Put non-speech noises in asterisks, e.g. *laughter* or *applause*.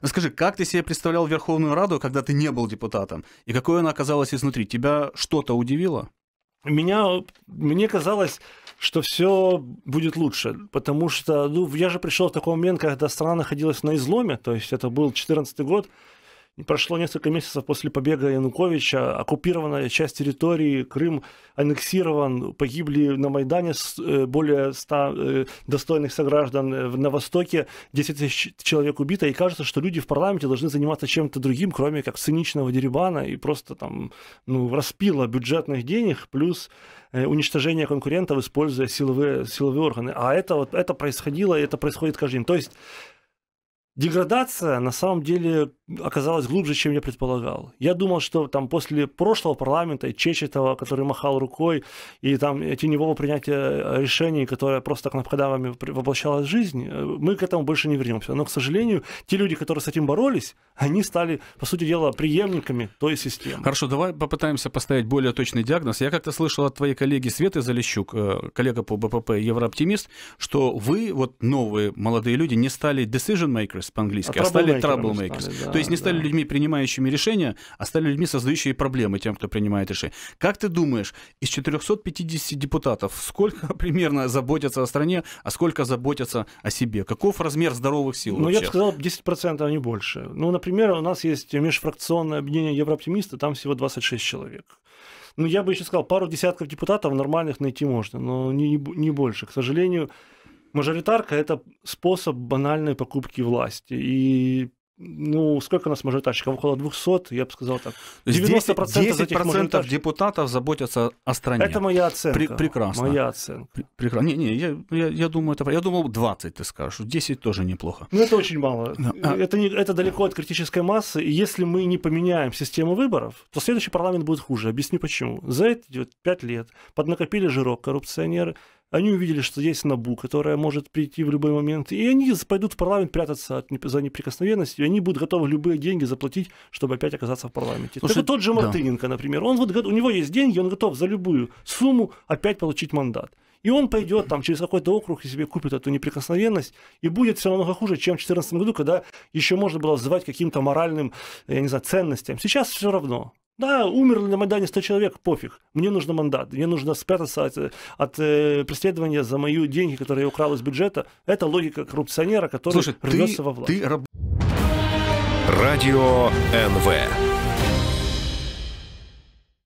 Расскажи, как ты себе представлял Верховную Раду, когда ты не был депутатом? И какой она оказалась изнутри? Тебя что-то удивило? Меня, мне казалось, что все будет лучше, потому что ну, я же пришел в такой момент, когда страна находилась на изломе, то есть это был 2014 год, Прошло несколько месяцев после побега Януковича, оккупирована часть территории, Крым аннексирован, погибли на Майдане э, более 100 э, достойных сограждан, э, на Востоке 10 тысяч человек убито, и кажется, что люди в парламенте должны заниматься чем-то другим, кроме как циничного деребана и просто там ну, распила бюджетных денег, плюс уничтожение конкурентов, используя силовые, силовые органы. А это, вот, это происходило, и это происходит каждый день. То есть деградация на самом деле оказалось глубже, чем я предполагал. Я думал, что там после прошлого парламента и Чечетова, который махал рукой, и там э, теневого принятия э, решений, которое просто к нам воплощалось в жизнь, э, мы к этому больше не вернемся. Но, к сожалению, те люди, которые с этим боролись, они стали, по сути дела, преемниками той системы. Хорошо, давай попытаемся поставить более точный диагноз. Я как-то слышал от твоей коллеги Светы Залищук, коллега по БПП «Еврооптимист», что вы, вот новые молодые люди, не стали decision makers по-английски, а, а стали troublemakers. Стали, да. То есть не стали людьми, принимающими решения, а стали людьми, создающими проблемы тем, кто принимает решения. Как ты думаешь, из 450 депутатов сколько *laughs* примерно заботятся о стране, а сколько заботятся о себе? Каков размер здоровых сил Ну, вообще? я бы сказал, 10%, а не больше. Ну, например, у нас есть межфракционное объединение Еврооптимисты, там всего 26 человек. Ну, я бы еще сказал, пару десятков депутатов нормальных найти можно, но не, не больше. К сожалению, мажоритарка – это способ банальной покупки власти. И ну, сколько у нас мажоритарщиков? Около 200, я бы сказал так. 90% Здесь 10 процентов депутатов заботятся о стране. Это моя оценка. При, прекрасно. Моя оценка. Прекрасно. Не, не, я, я, я думаю, это... Я думал, 20 ты скажешь. 10 тоже неплохо. Ну, это очень мало. Но, а это, не, это далеко от критической массы. И если мы не поменяем систему выборов, то следующий парламент будет хуже. Объясню почему. За эти 5 лет поднакопили жирок коррупционеры, они увидели, что есть Набу, которая может прийти в любой момент, и они пойдут в парламент прятаться от, за неприкосновенность, и они будут готовы любые деньги заплатить, чтобы опять оказаться в парламенте. Слушай, тот же Мартыненко, да. например, он вот, у него есть деньги, он готов за любую сумму опять получить мандат. И он пойдет там через какой-то округ и себе купит эту неприкосновенность, и будет все намного хуже, чем в 2014 году, когда еще можно было взывать каким-то моральным, я не знаю, ценностям. Сейчас все равно. Да, умерли на Майдане 100 человек, пофиг. Мне нужен мандат, мне нужно спрятаться от, от э, преследования за мои деньги, которые я украл из бюджета. Это логика коррупционера, который Слушай, рвется ты, во власть. Ты Радио НВ.